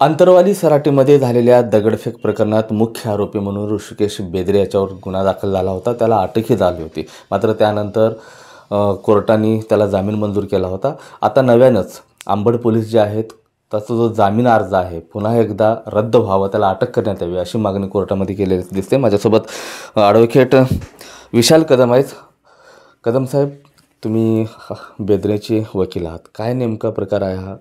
अंतरवाली सराटीमध्ये झालेल्या दगडफेक प्रकरणात मुख्य आरोपी म्हणून ऋषिकेश बेदरे याच्यावर गुन्हा दाखल झाला होता त्याला अटकही झाली होती मात्र त्यानंतर कोर्टाने त्याला जामीन मंजूर केला होता आता नव्यानंच आंबड पोलीस जे आहेत त्याचा जो जामीन अर्ज आहे पुन्हा एकदा रद्द व्हावा त्याला अटक करण्यात यावी अशी मागणी कोर्टामध्ये केलेली दिसते माझ्यासोबत ॲडव्होकेट विशाल कदम आहेत कदम साहेब तुम्ही बेदरेचे वकील आहात काय नेमका प्रकार आहे हा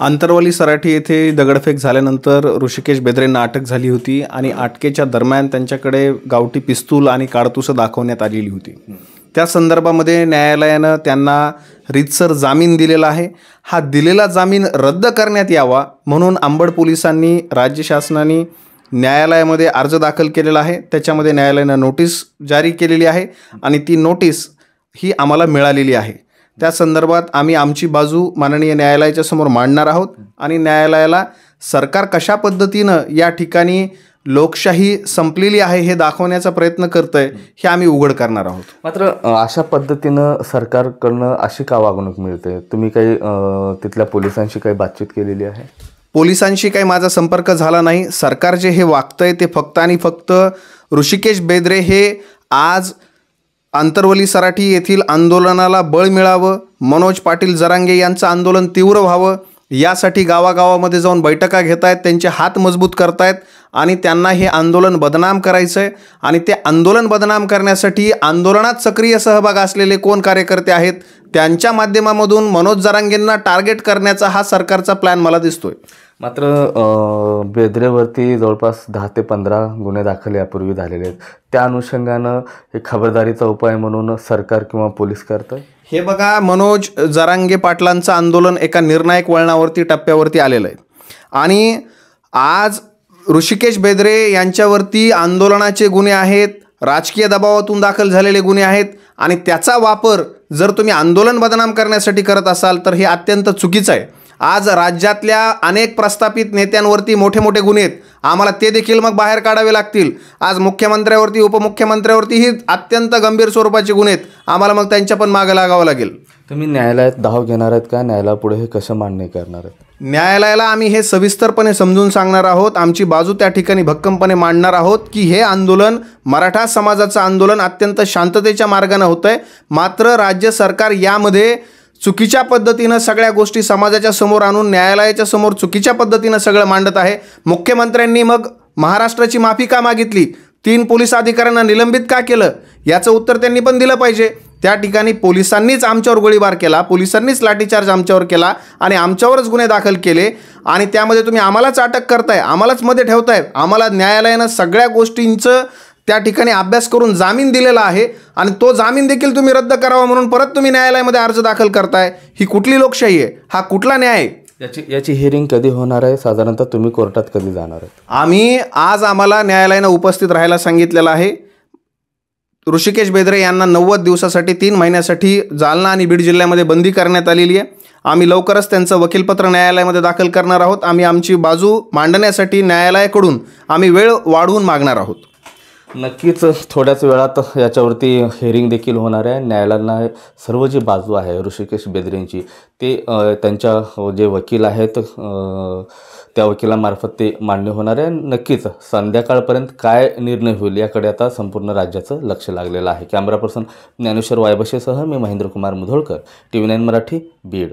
अंतरवाली सराठी येथे दगडफेक झाल्यानंतर ऋषिकेश बेदरेंना अटक झाली होती आणि अटकेच्या दरम्यान त्यांच्याकडे गावठी पिस्तूल आणि काडतुसं दाखवण्यात आलेली होती त्या संदर्भामध्ये न्यायालयानं त्यांना रितसर जामीन दिलेला आहे हा दिलेला जामीन रद्द करण्यात यावा म्हणून आंबड पोलिसांनी राज्य शासनाने न्यायालयामध्ये अर्ज दाखल केलेला आहे त्याच्यामध्ये न्यायालयानं नोटीस जारी केलेली आहे आणि ती नोटीस ही आम्हाला मिळालेली आहे त्या संदर्भात आम्ही आमची बाजू माननीय न्यायालयाच्या समोर मांडणार आहोत आणि न्यायालयाला सरकार कशा पद्धतीनं या ठिकाणी लोकशाही संपलेली आहे हे दाखवण्याचा प्रयत्न करत आहे हे आम्ही उघड करणार आहोत मात्र अशा पद्धतीनं सरकारकडनं अशी का वागणूक मिळते तुम्ही काही तिथल्या पोलिसांशी काही बातचीत केलेली आहे पोलिसांशी काही माझा संपर्क झाला नाही सरकार जे हे वागतंय ते फक्त आणि फक्त ऋषिकेश बेदरे हे आज आंतरवली सराठी येथील आंदोलनाला बळ मिळावं मनोज पाटील जरांगे यांचं आंदोलन तीव्र व्हावं यासाठी गावागावामध्ये जाऊन बैठका घेत आहेत त्यांचे हात मजबूत करतायत आणि त्यांना हे आंदोलन बदनाम करायचं आहे आणि ते आंदोलन बदनाम करण्यासाठी आंदोलनात सक्रिय सहभाग असलेले कोण कार्यकर्ते आहेत त्यांच्या माध्यमामधून मनोज जरांगेंना टार्गेट करण्याचा हा सरकारचा प्लॅन मला दिसतोय मात्र बेदरेवरती जवळपास दहा ते पंधरा गुन्हे दाखल यापूर्वी झालेले आहेत त्या अनुषंगानं हे खबरदारीचा उपाय म्हणून सरकार किंवा पोलीस करतं हे बघा मनोज जरांगे पाटलांचं आंदोलन एका निर्णायक वळणावरती टप्प्यावरती आलेलं आहे आणि आज ऋषिकेश बेदरे यांच्यावरती आंदोलनाचे गुन्हे आहेत राजकीय दबावातून दाखल झालेले गुन्हे आहेत आणि त्याचा वापर जर तुम्ही आंदोलन बदनाम करण्यासाठी करत असाल तर हे अत्यंत चुकीचं आहे आज राज्यातल्या अनेक प्रस्थापित नेत्यांवरती मोठे मोठे गुन्हे आहेत आम्हाला ते देखील मग बाहेर काढावे लागतील आज मुख्यमंत्र्यावरती उपमुख्यमंत्र्यावरतीही अत्यंत गंभीर स्वरूपाचे गुन्हे आहेत आम्हाला मग त्यांच्या पण मागे लागावं लागेल तुम्ही न्यायालयात धाव घेणार आहेत का न्यायालयापुढे हे कसं मान्य करणार आहेत न्यायालयाला आम्ही हे सविस्तरपणे समजून सांगणार आहोत आमची बाजू त्या ठिकाणी भक्कमपणे मांडणार आहोत की हे आंदोलन मराठा समाजाचं आंदोलन अत्यंत शांततेच्या मार्गाने होतंय मात्र राज्य सरकार यामध्ये चुकीच्या पद्धतीनं सगळ्या गोष्टी समाजाच्या समोर आणून न्यायालयाच्या समोर चुकीच्या पद्धतीनं सगळं मांडत आहे मुख्यमंत्र्यांनी मग महाराष्ट्राची माफी का मागितली तीन पोलीस अधिकाऱ्यांना निलंबित का केलं याचं उत्तर त्यांनी पण दिलं पाहिजे त्या ठिकाणी पोलिसांनीच आमच्यावर गोळीबार केला पोलिसांनीच लाठीचार्ज आमच्यावर केला आणि आमच्यावरच गुन्हे दाखल केले आणि त्यामध्ये तुम्ही आम्हालाच अटक करताय आम्हालाच मध्ये ठेवताय आम्हाला न्यायालयानं सगळ्या गोष्टींचं त्या ठिकाणी अभ्यास करून जामीन दिलेला आहे आणि तो जामीन देखील तुम्ही रद्द करावा म्हणून परत तुम्ही न्यायालयामध्ये अर्ज दाखल करताय ही कुठली लोकशाही आहे हा कुठला न्याय याची याची हिअरिंग कधी होणार आहे साधारणतः तुम्ही कोर्टात कधी जाणार आहे आम्ही आज आम्हाला न्यायालयानं उपस्थित राहायला सांगितलेलं आहे ऋषिकेश बेदरे यांना नव्वद दिवसासाठी तीन महिन्यासाठी जालना आणि बीड जिल्ह्यामध्ये बंदी करण्यात आलेली आहे आम्ही लवकरच त्यांचं वकीलपत्र न्यायालयामध्ये दाखल करणार आहोत आम्ही आमची बाजू मांडण्यासाठी न्यायालयाकडून आम्ही वेळ वाढवून मागणार आहोत नक्कीच थोड्याच वेळात याच्यावरती हेअरिंग देखील होणार आहे न्यायालयाला सर्व जी बाजू आहे ऋषिकेश बेदरेंची ते त्यांच्या जे वकील आहेत त्या वकिलामार्फत ते मान्य होणार आहे नक्कीच संध्याकाळपर्यंत काय निर्णय होईल याकडे आता संपूर्ण राज्याचं लक्ष लागलेलं आहे कॅमेरा पर्सन ज्ञानेश्वर वायबशेसह मी Mahendrakumar Mudholkar T V nine Marathi Beed